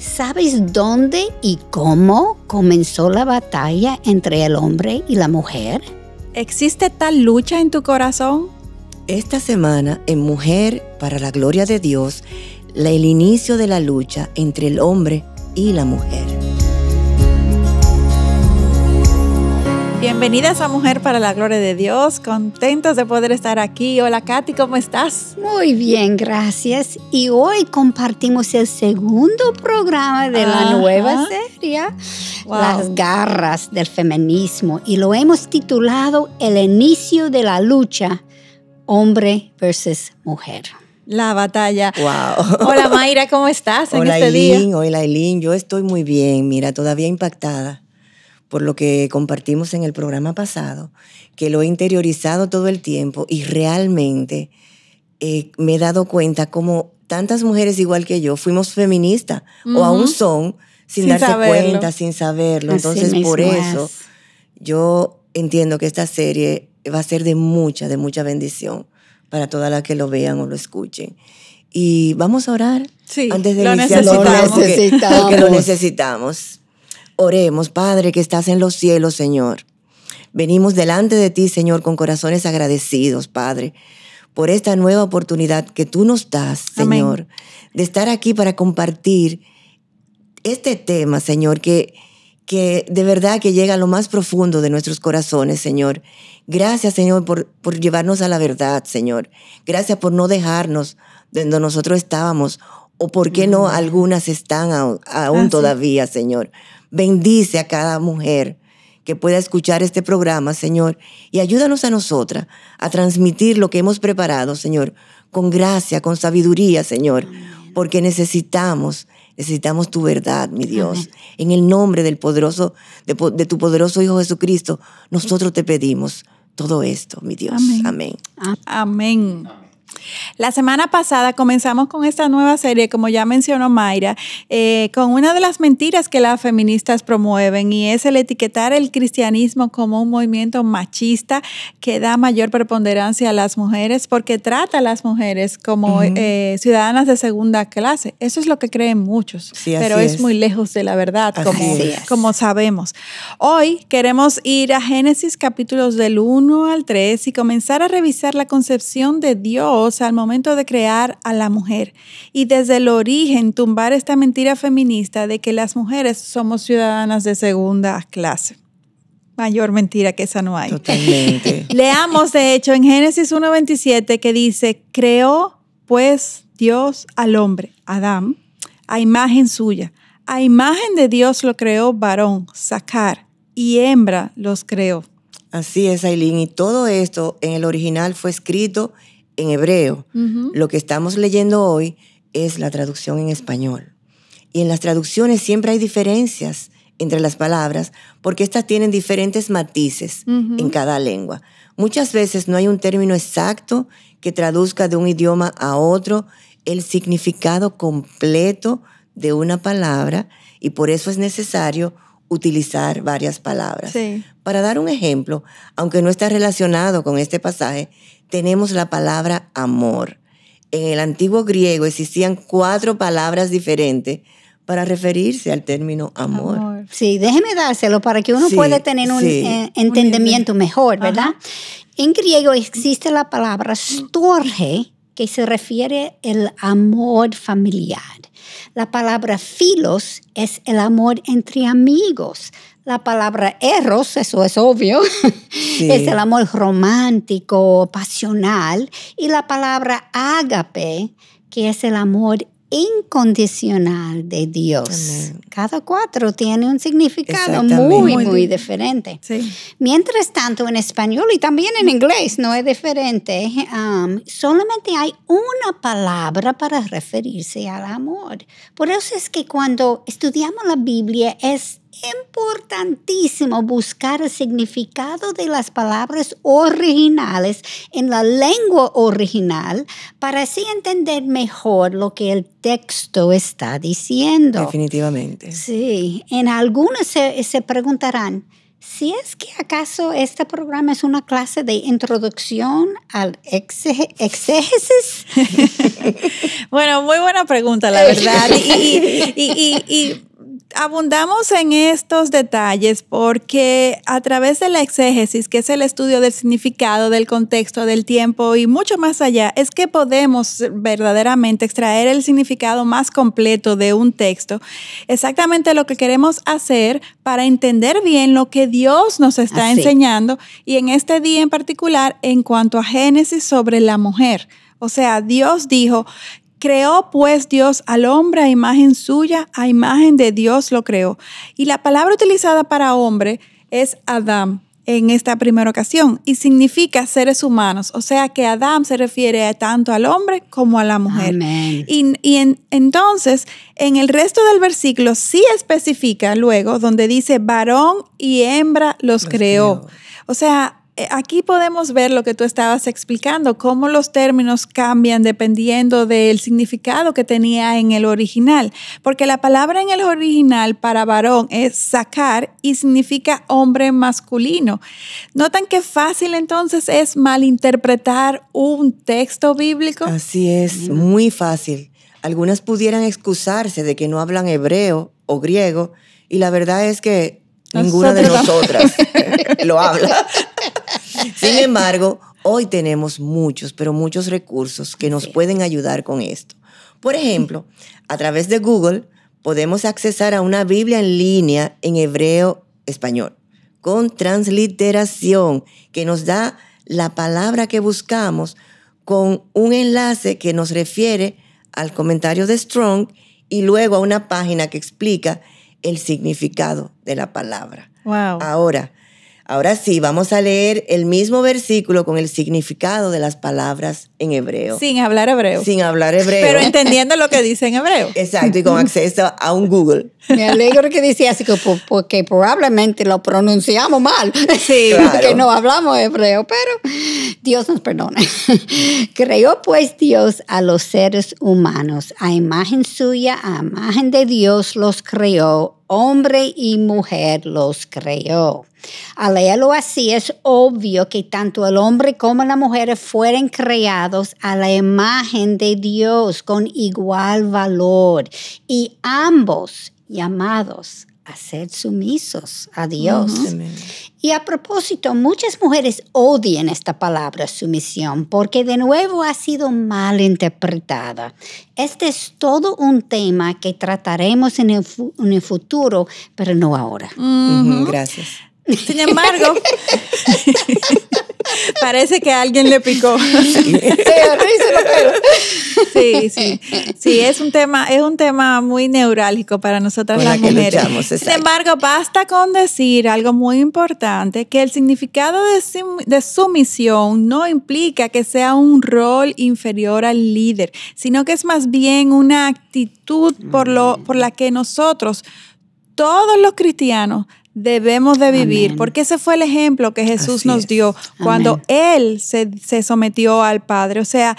¿Sabes dónde y cómo comenzó la batalla entre el hombre y la mujer? ¿Existe tal lucha en tu corazón? Esta semana en Mujer para la Gloria de Dios, el inicio de la lucha entre el hombre y la mujer. Bienvenidas a Mujer para la Gloria de Dios. Contentos de poder estar aquí. Hola Katy, ¿cómo estás? Muy bien, gracias. Y hoy compartimos el segundo programa de la nueva serie, Las garras del feminismo. Y lo hemos titulado El inicio de la lucha, hombre versus mujer. La batalla. Wow. Hola Mayra, ¿cómo estás? Hola en este hola Aileen, yo estoy muy bien, mira, todavía impactada por lo que compartimos en el programa pasado, que lo he interiorizado todo el tiempo y realmente eh, me he dado cuenta como tantas mujeres igual que yo fuimos feministas o aún son sin, darse cuenta, sin saberlo. Entonces, por eso yo entiendo que esta serie va a ser de mucha, de mucha bendición para todas las que lo vean o lo escuchen. Y vamos a orar antes de lo iniciar. Necesitamos. Lo lo necesitamos. Oremos, Padre que estás en los cielos, Señor. Venimos delante de ti, Señor, con corazones agradecidos, Padre, por esta nueva oportunidad que tú nos das, Señor, de estar aquí para compartir este tema, Señor, que, que de verdad que llega a lo más profundo de nuestros corazones, Señor. Gracias, Señor, por, por llevarnos a la verdad, Señor. Gracias por no dejarnos donde nosotros estábamos o por qué no algunas están aún todavía, Señor. Bendice a cada mujer que pueda escuchar este programa, Señor, y ayúdanos a nosotras a transmitir lo que hemos preparado, Señor, con gracia, con sabiduría, Señor, porque necesitamos, necesitamos tu verdad, mi Dios. En el nombre del poderoso, de, tu poderoso Hijo Jesucristo, nosotros te pedimos todo esto, mi Dios. Amén. Amén. La semana pasada comenzamos con esta nueva serie, como ya mencionó Mayra, eh, con una de las mentiras que las feministas promueven y es el etiquetar el cristianismo como un movimiento machista que da mayor preponderancia a las mujeres porque trata a las mujeres como eh, ciudadanas de segunda clase. Eso es lo que creen muchos, pero es, muy lejos de la verdad, como, como, sabemos. Hoy queremos ir a Génesis capítulos del 1 al 3 y comenzar a revisar la concepción de Dios al momento de crear a la mujer y desde el origen tumbar esta mentira feminista de que las mujeres somos ciudadanas de segunda clase mayor mentira que esa no hay. Totalmente. Leamos, de hecho, en Génesis 1.27 que dice, creó pues Dios al hombre, Adán, a imagen suya. A imagen de Dios lo creó varón, sacar, y hembra los creó. Así es, Aileen. Y todo esto en el original fue escrito en hebreo. Lo que estamos leyendo hoy es la traducción en español. Y en las traducciones siempre hay diferencias entre las palabras porque estas tienen diferentes matices en cada lengua. Muchas veces no hay un término exacto que traduzca de un idioma a otro el significado completo de una palabra y por eso es necesario utilizar varias palabras. Para dar un ejemplo, aunque no está relacionado con este pasaje, tenemos la palabra amor. En el antiguo griego existían cuatro palabras diferentes para referirse al término amor. Sí, déjeme dárselo para que uno pueda tener un eh, entendimiento mejor, ¿verdad? En griego existe la palabra mm. storge, que se refiere al amor familiar. La palabra filos es el amor entre amigos. La palabra eros, eso es obvio, es el amor romántico, pasional. Y la palabra ágape, que es el amor incondicional de Dios. Cada cuatro tiene un significado muy, muy diferente. Mientras tanto, en español y también en inglés no es diferente. Um, solamente hay una palabra para referirse al amor. Por eso es que cuando estudiamos la Biblia es importantísimo buscar el significado de las palabras originales en la lengua original para así entender mejor lo que el texto está diciendo. Definitivamente. Sí, en algunos se, preguntarán, si es que acaso este programa es una clase de introducción al exégesis. bueno, muy buena pregunta, la verdad. Y, y, abundamos en estos detalles porque a través de la exégesis, que es el estudio del significado, del contexto, del tiempo y mucho más allá, es que podemos verdaderamente extraer el significado más completo de un texto, exactamente lo que queremos hacer para entender bien lo que Dios nos está enseñando y en este día en particular en cuanto a Génesis sobre la mujer. O sea, Dios dijo, Creó pues Dios al hombre a imagen suya, a imagen de Dios lo creó. Y la palabra utilizada para hombre es Adam en esta primera ocasión y significa seres humanos. O sea que Adam se refiere tanto al hombre como a la mujer. Y, entonces, en el resto del versículo sí especifica luego donde dice varón y hembra los, creó. O sea, eh, aquí podemos ver lo que tú estabas explicando, cómo los términos cambian dependiendo del significado que tenía en el original, porque la palabra en el original para varón es sacar y significa hombre masculino. Notan qué fácil entonces es malinterpretar un texto bíblico. Así es, muy fácil. Algunas pudieran excusarse de que no hablan hebreo o griego y la verdad es que Ninguna de nosotras lo habla. Sin embargo, hoy tenemos muchos, pero muchos recursos que nos pueden ayudar con esto. Por ejemplo, a través de Google podemos accesar a una Biblia en línea en hebreo español, con transliteración, que nos da la palabra que buscamos con un enlace que nos refiere al comentario de Strong y luego a una página que explica el significado de la palabra. Wow. Ahora, Ahora sí, vamos a leer el mismo versículo con el significado de las palabras en hebreo. Sin hablar hebreo. Sin hablar hebreo. Pero entendiendo lo que dice en hebreo. Exacto, y con acceso a un Google. Me alegro que dice así, porque probablemente lo pronunciamos mal. Sí, porque no hablamos hebreo, pero Dios nos perdona. Creó pues Dios a los seres humanos. A imagen suya, a imagen de Dios los creó hombre y mujer los creó. Al leerlo así, es obvio que tanto el hombre como la mujer fueron creados a la imagen de Dios con igual valor y ambos llamados a ser sumisos a Dios. Y a propósito, muchas mujeres odian esta palabra sumisión porque de nuevo ha sido mal interpretada. Este es todo un tema que trataremos en el, futuro, pero no ahora. Gracias. Sin embargo, Parece que alguien le picó. sí, sí, sí, es un tema, es un tema muy neurálgico para nosotras las mujeres. Sin embargo, basta con decir algo muy importante, que el significado de, de sumisión no implica que sea un rol inferior al líder, sino que es más bien una actitud por, lo, por la que nosotros, todos los cristianos, debemos de vivir, porque ese fue el ejemplo que Jesús nos dio cuando Él se, sometió al Padre. O sea,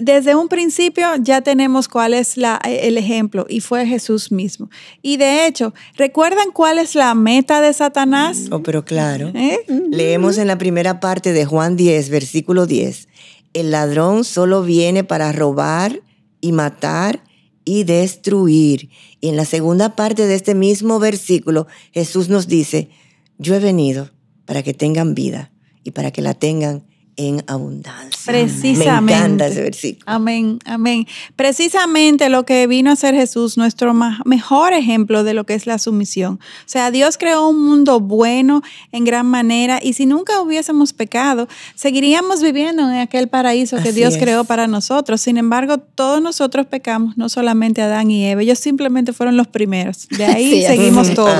desde un principio ya tenemos cuál es la, el ejemplo y fue Jesús mismo. Y de hecho, ¿recuerdan cuál es la meta de Satanás? Oh, pero claro. ¿Eh? Leemos en la primera parte de Juan 10, versículo 10. El ladrón solo viene para robar y matar y destruir. Y en la segunda parte de este mismo versículo, Jesús nos dice, yo he venido para que tengan vida y para que la tengan en abundancia. Precisamente. Amén, amén. Precisamente lo que vino a ser Jesús, nuestro mejor ejemplo de lo que es la sumisión. O sea, Dios creó un mundo bueno en gran manera y si nunca hubiésemos pecado, seguiríamos viviendo en aquel paraíso que Dios creó para nosotros. Sin embargo, todos nosotros pecamos, no solamente Adán y Eva, ellos simplemente fueron los primeros. De ahí seguimos todos.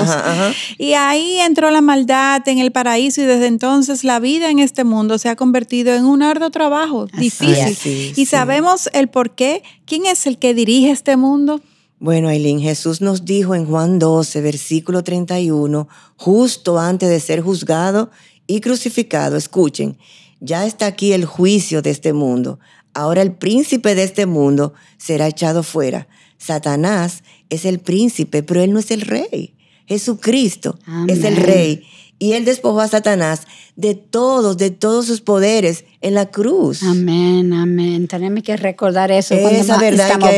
Y ahí entró la maldad en el paraíso y desde entonces la vida en este mundo se ha convertido en un arduo trabajo difícil. y sabemos el por qué. ¿Quién es el que dirige este mundo? Bueno, Aileen, Jesús nos dijo en Juan 12, versículo 31, justo antes de ser juzgado y crucificado, escuchen, ya está aquí el juicio de este mundo. Ahora el príncipe de este mundo será echado fuera. Satanás es el príncipe, pero él no es el rey. Jesucristo es el rey y él despojó a Satanás de todos, de todos sus poderes en la cruz. Amén, amén. Tenemos que recordar eso. Esa verdad estamos que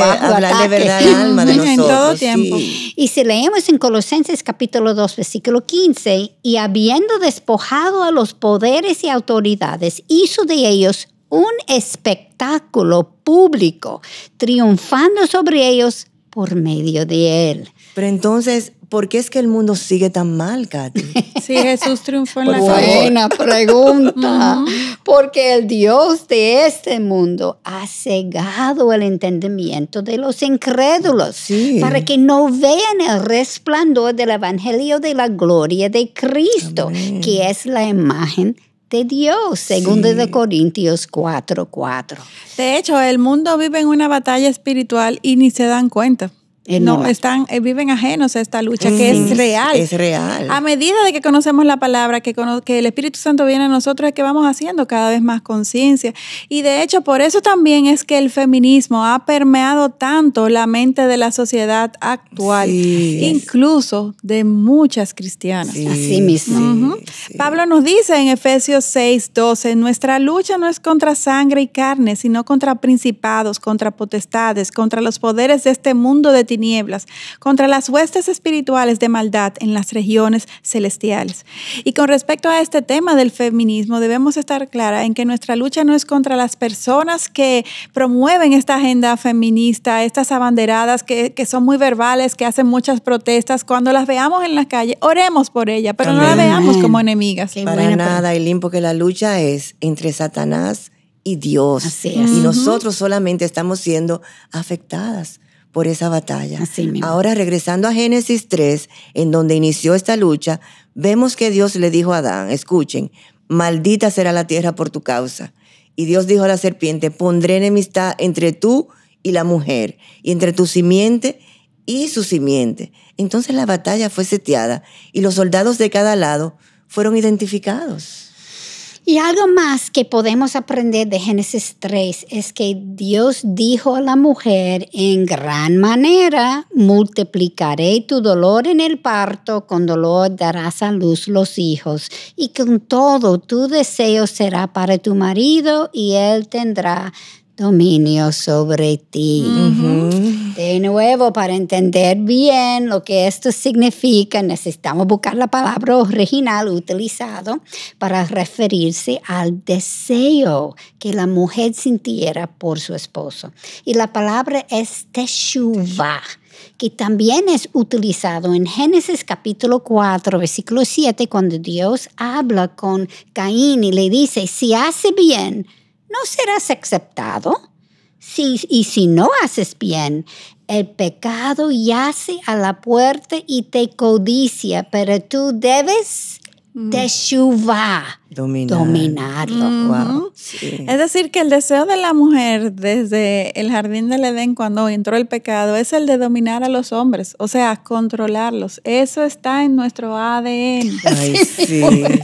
de verdad alma en todo tiempo. Y si leemos en Colosenses capítulo 2, versículo 15, y habiendo despojado a los poderes y autoridades, hizo de ellos un espectáculo público, triunfando sobre ellos por medio de Él. Pero entonces, ¿por qué es que el mundo sigue tan mal, Katy? Sí, Jesús triunfó en la Buena pregunta. Porque el Dios de este mundo ha cegado el entendimiento de los incrédulos para que no vean el resplandor del Evangelio de la gloria de Cristo, que es la imagen de Dios, segundo de Corintios 4:4. De hecho, el mundo vive en una batalla espiritual y ni se dan cuenta. Eh, no, están, eh, viven ajenos a esta lucha que es real. Es real. A medida de que conocemos la palabra, que, que el Espíritu Santo viene a nosotros, es que vamos haciendo cada vez más conciencia. Y de hecho, por eso también es que el feminismo ha permeado tanto la mente de la sociedad actual, incluso de muchas cristianas. Así mismo. Pablo nos dice en Efesios 6, 12, nuestra lucha no es contra sangre y carne, sino contra principados, contra potestades, contra los poderes de este mundo de nieblas, contra las huestes espirituales de maldad en las regiones celestiales. Y con respecto a este tema del feminismo, debemos estar clara en que nuestra lucha no es contra las personas que promueven esta agenda feminista, estas abanderadas que, son muy verbales, que hacen muchas protestas. Cuando las veamos en la calle, oremos por ella, pero no la veamos como enemigas. Para nada. nada, limpo que la lucha es entre Satanás y Dios. Y nosotros solamente estamos siendo afectadas por esa batalla. Ahora regresando a Génesis 3, en donde inició esta lucha, vemos que Dios le dijo a Adán, escuchen, maldita será la tierra por tu causa. Y Dios dijo a la serpiente, pondré enemistad entre tú y la mujer, y entre tu simiente y su simiente. Entonces la batalla fue seteada y los soldados de cada lado fueron identificados. Y algo más que podemos aprender de Génesis 3 es que Dios dijo a la mujer, en gran manera multiplicaré tu dolor en el parto, con dolor darás a luz los hijos, y con todo tu deseo será para tu marido y él tendrá dominio sobre ti. De nuevo, para entender bien lo que esto significa, necesitamos buscar la palabra original utilizada para referirse al deseo que la mujer sintiera por su esposo. Y la palabra es teshuva que también es utilizado en Génesis capítulo 4, versículo 7, cuando Dios habla con Caín y le dice, si hace bien, ¿no serás aceptado? y si no haces bien, el pecado yace a la puerta y te codicia, pero tú debes de mm dominarlo. Es decir, que el deseo de la mujer desde el jardín del Edén, cuando entró el pecado, es el de dominar a los hombres, o sea, controlarlos. Eso está en nuestro ADN. sí,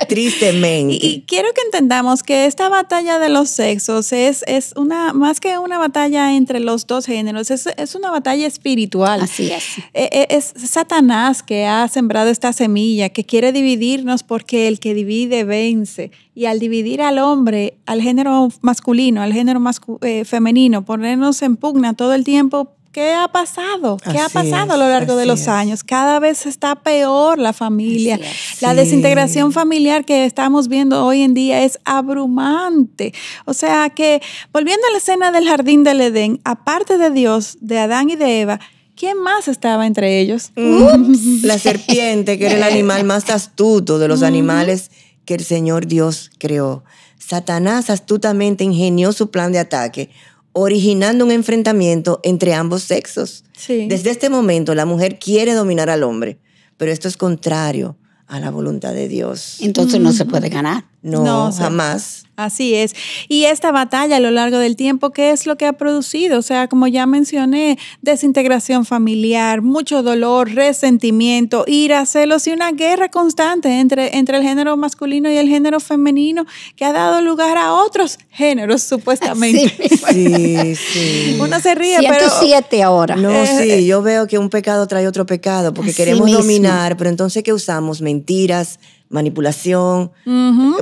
tristemente. Y, quiero que entendamos que esta batalla de los sexos es, es una, más que una batalla entre los dos géneros, es, una batalla espiritual. Así es. E, e, es. Satanás que ha sembrado esta semilla, que quiere dividirnos porque el que divide vence y al dividir al hombre, al género masculino, al género eh, femenino, ponernos en pugna todo el tiempo, ¿qué ha pasado? ¿Qué ha pasado a lo largo de los años? Cada vez está peor la familia. la desintegración familiar que estamos viendo hoy en día es abrumante. O sea que, volviendo a la escena del jardín del Edén, aparte de Dios, de Adán y de Eva, ¿Quién más estaba entre ellos? La serpiente, que era el animal más astuto de los animales que el Señor Dios creó. Satanás astutamente ingenió su plan de ataque, originando un enfrentamiento entre ambos sexos. Desde este momento la mujer quiere dominar al hombre, pero esto es contrario a la voluntad de Dios. Entonces no se mm. puede ganar. No, jamás. Así es. Y esta batalla a lo largo del tiempo, ¿qué es lo que ha producido? O sea, como ya mencioné, desintegración familiar, mucho dolor, resentimiento, ira, celos y una guerra constante entre, entre el género masculino y el género femenino que ha dado lugar a otros géneros, supuestamente. Sí, sí. Uno se ríe, 107 ahora. No, eh, sí, eh. yo veo que un pecado trae otro pecado porque queremos dominar, pero entonces ¿qué usamos? Mentiras, manipulación,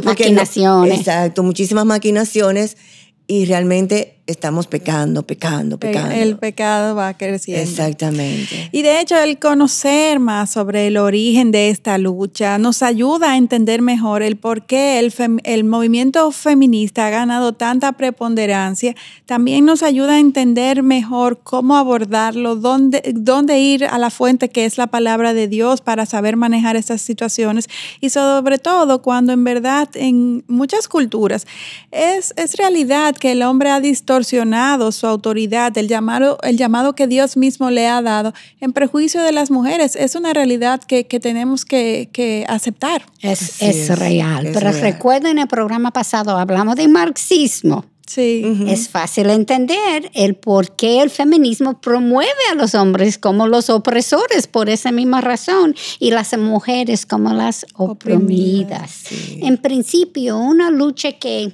maquinaciones. exacto, muchísimas maquinaciones y realmente estamos pecando, pecando, pecando. El pecado va creciendo. Exactamente. Y de hecho, el conocer más sobre el origen de esta lucha nos ayuda a entender mejor el por qué el, el movimiento feminista ha ganado tanta preponderancia. También nos ayuda a entender mejor cómo abordarlo, dónde, dónde ir a la fuente que es la palabra de Dios para saber manejar estas situaciones. Y sobre todo cuando en verdad en muchas culturas es, es realidad que el hombre ha distorsionado su autoridad, el llamado, el llamado que Dios mismo le ha dado en prejuicio de las mujeres. Es una realidad que, tenemos que, aceptar. Es, real. Pero real. en el programa pasado, hablamos de marxismo. Sí. Es fácil entender el por qué el feminismo promueve a los hombres como los opresores por esa misma razón y las mujeres como las oprimidas. En principio, una lucha que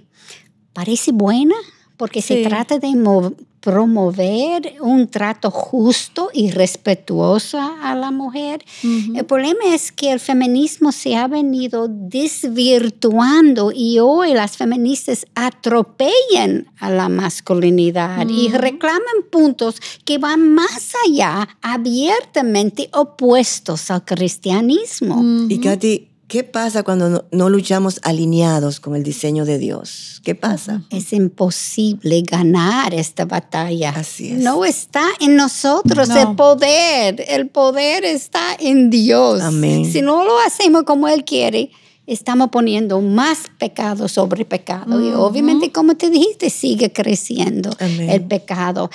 parece buena, porque se trata de promover un trato justo y respetuoso a la mujer. El problema es que el feminismo se ha venido desvirtuando y hoy las feministas atropellan a la masculinidad y reclaman puntos que van más allá, abiertamente opuestos al cristianismo. Y Katy, ¿Qué pasa cuando no, luchamos alineados con el diseño de Dios? ¿Qué pasa? Es imposible ganar esta batalla. Así es. No está en nosotros el poder. El poder está en Dios. Amén. Si no lo hacemos como Él quiere, estamos poniendo más pecado sobre pecado. Y obviamente, como te dijiste, sigue creciendo el pecado.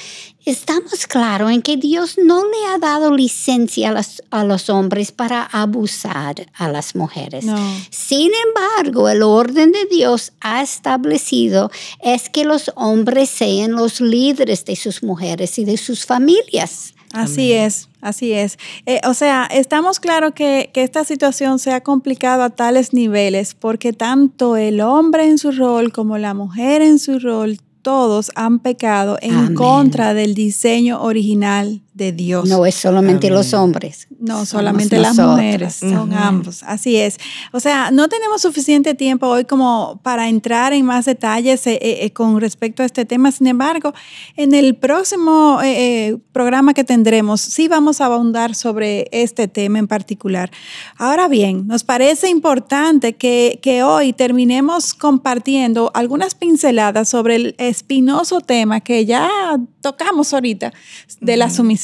Estamos claros en que Dios no le ha dado licencia a, los hombres para abusar a las mujeres. Sin embargo, el orden de Dios ha establecido es que los hombres sean los líderes de sus mujeres y de sus familias. Así es, así es. Eh, o sea, estamos claro que, esta situación se ha complicado a tales niveles porque tanto el hombre en su rol como la mujer en su rol, todos han pecado en contra del diseño original de Dios. No es solamente los hombres. No, solamente las mujeres, son ambos. Así es. O sea, no tenemos suficiente tiempo hoy como para entrar en más detalles eh, eh, eh, con respecto a este tema. Sin embargo, en el próximo programa que tendremos, sí vamos a abundar sobre este tema en particular. Ahora bien, nos parece importante que hoy terminemos compartiendo algunas pinceladas sobre el espinoso tema que ya tocamos ahorita de la sumisión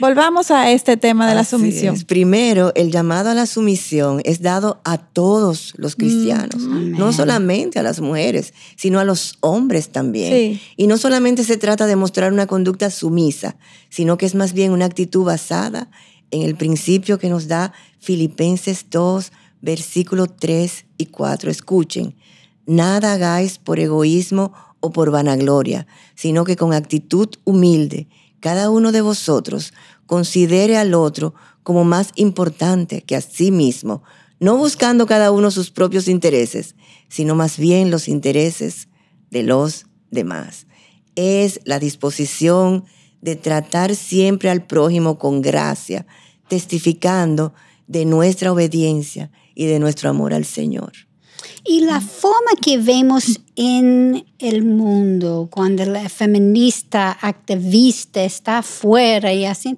Volvamos a este tema de la sumisión. Primero, el llamado a la sumisión es dado a todos los cristianos, mm. no solamente a las mujeres, sino a los hombres también. Y no solamente se trata de mostrar una conducta sumisa, sino que es más bien una actitud basada en el principio que nos da Filipenses 2, versículos 3 y 4. Escuchen, nada hagáis por egoísmo o por vanagloria, sino que con actitud humilde cada uno de vosotros considere al otro como más importante que a sí mismo, no buscando cada uno sus propios intereses, sino más bien los intereses de los demás. Es la disposición de tratar siempre al prójimo con gracia, testificando de nuestra obediencia y de nuestro amor al Señor. Y la forma que vemos en el mundo, cuando la feminista activista está afuera y así,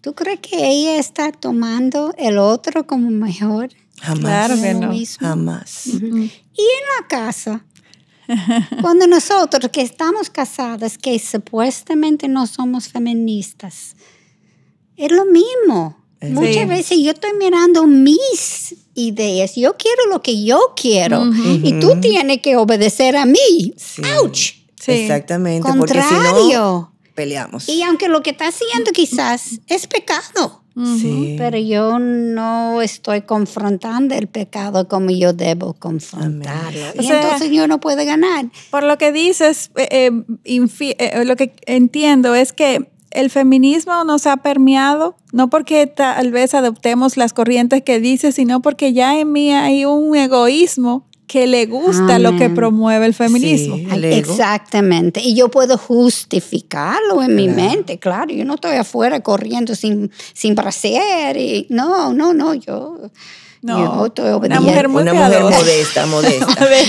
¿tú crees que ella está tomando el otro como mejor? Jamás. Jamás. Y en la casa, cuando nosotros que estamos casadas, que supuestamente no somos feministas, es lo mismo. Muchas veces yo estoy mirando mis ideas, yo quiero lo que yo quiero y tú tienes que obedecer a mí. ¡Auch! Exactamente, porque si no peleamos. Y aunque lo que está haciendo quizás es pecado. sí. Pero yo no estoy confrontando el pecado como yo debo confrontarlo. entonces yo no puedo ganar. Por lo que dices, eh, eh, eh, lo que entiendo es que el feminismo nos ha permeado, no porque tal vez adoptemos las corrientes que dice, sino porque ya en mí hay un egoísmo que le gusta lo que mm, promueve el feminismo. Exactamente. Y yo puedo justificarlo en mi mente, claro. Yo no estoy afuera corriendo sin, sin Y, no, no, no, yo... No, yo estoy Una mujer modesta, modesta. ver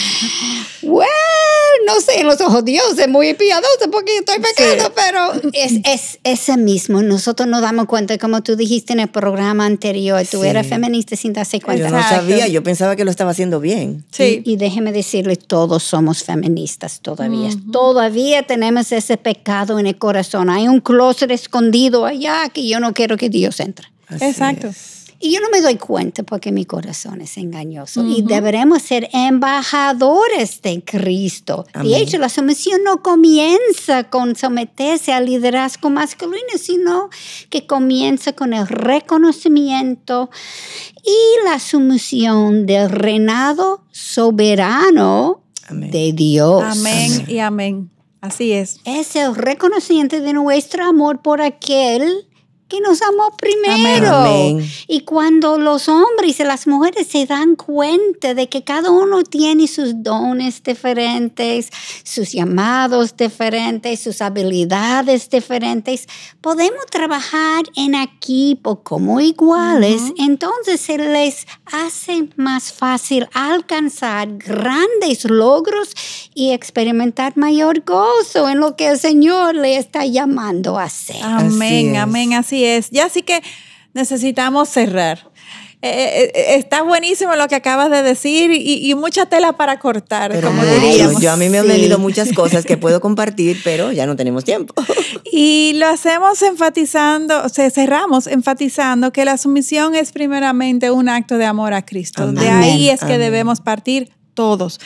no sé, en los ojos Dios es muy piadoso porque estoy pecando, pero es, es ese mismo. Nosotros nos damos cuenta, como tú dijiste en el programa anterior, tú eras feminista sin darse cuenta. Yo no sabía, yo pensaba que lo estaba haciendo bien. Sí. Y, déjeme decirle, todos somos feministas todavía. Todavía tenemos ese pecado en el corazón. Hay un closet escondido allá que yo no quiero que Dios entre. Exacto. Y yo no me doy cuenta porque mi corazón es engañoso. Y deberemos ser embajadores de Cristo. De hecho, la sumisión no comienza con someterse al liderazgo masculino, sino que comienza con el reconocimiento y la sumisión del reinado soberano de Dios. Amén, amén y amén. Así es. Es el reconocimiento de nuestro amor por aquel que nos amó primero. Y cuando los hombres y las mujeres se dan cuenta de que cada uno tiene sus dones diferentes, sus llamados diferentes, sus habilidades diferentes, podemos trabajar en equipo como iguales, entonces se les hace más fácil alcanzar grandes logros y experimentar mayor gozo en lo que el Señor le está llamando a hacer. Amén, amén, así es, Ya así que necesitamos cerrar. Eh, eh, eh, está buenísimo lo que acabas de decir y, mucha tela para cortar, como diríamos. Yo a mí me han venido muchas cosas que puedo compartir, pero ya no tenemos tiempo. Y lo hacemos enfatizando, o sea, cerramos enfatizando que la sumisión es primeramente un acto de amor a Cristo. De ahí es que debemos partir todos.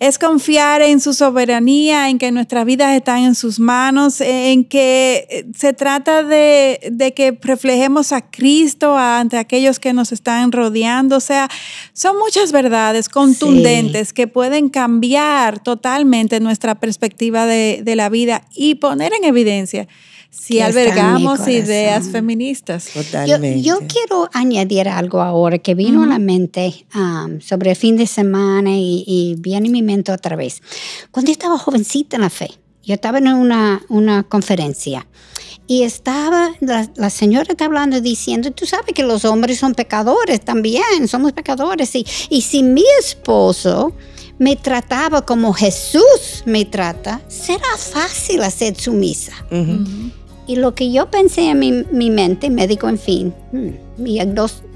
Es confiar en su soberanía, en que nuestras vidas están en sus manos, en que eh, se trata de, que reflejemos a Cristo ante aquellos que nos están rodeando. O sea, son muchas verdades contundentes que pueden cambiar totalmente nuestra perspectiva de la vida y poner en evidencia si albergamos ideas feministas. Totalmente. Yo, quiero añadir algo ahora que vino a la mente um, sobre el fin de semana y, viene en mi mente otra vez. Cuando yo estaba jovencita en la fe, yo estaba en una, una conferencia y estaba, la, señora está hablando diciendo, tú sabes que los hombres son pecadores también, somos pecadores. Y, y si mi esposo me trataba como Jesús me trata, será fácil hacer sumisa. misa. Y lo que yo pensé en mi, mente, médico en fin, mm, mi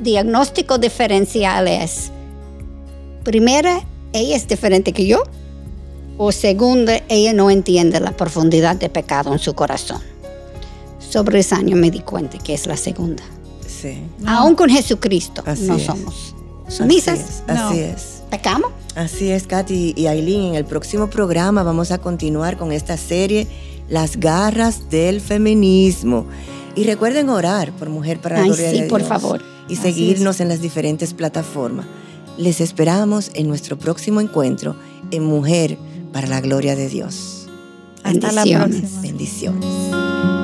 diagnóstico diferencial es, primera, ella es diferente que yo, o segunda, ella no entiende la profundidad de pecado en su corazón. Sobre ese año me di cuenta que es la segunda. Sí. Aún con Jesucristo no somos sumisas. Así ¿Pecamos? Así es, Katy y Aileen. En el próximo programa vamos a continuar con esta serie las garras del feminismo. Y recuerden orar por Mujer para la Gloria de Dios sí, por favor. Y seguirnos en las diferentes plataformas. Les esperamos en nuestro próximo encuentro en Mujer para la Gloria de Dios. Hasta la próxima. Bendiciones.